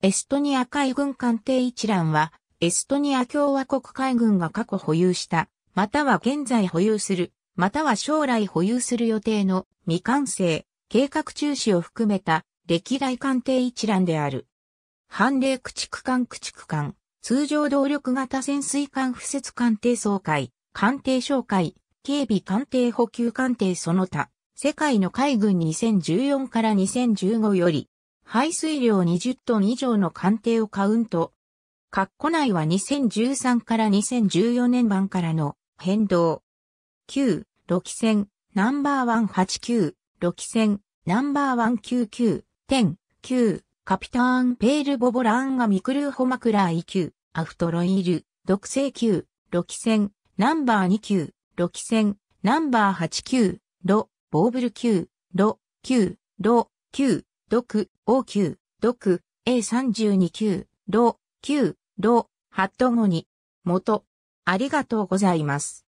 エストニア海軍艦艇一覧は、エストニア共和国海軍が過去保有した、または現在保有する、または将来保有する予定の未完成、計画中止を含めた歴代艦艇一覧である。反例駆逐艦駆逐艦、通常動力型潜水艦敷設艦艇総会、艦艇紹介、警備艦艇補給艦艇その他、世界の海軍2014から2015より、排水量20トン以上の艦艇をカウント。括弧内は2013から2014年版からの変動。9、ロキ戦、ナンバーワン8 9ロキ戦、ナンバーワン9 9点、9、カピターンペールボボランガミクルーホマクラー9、アフトロイール、独星9、ロキ戦、ナンバー29、ロキ戦、ナンバー89、ロ、ボーブル9、ロ、9、ロ、9、毒、O9、毒、A32 級、ロ、9、ロ、ハット語に、元、ありがとうございます。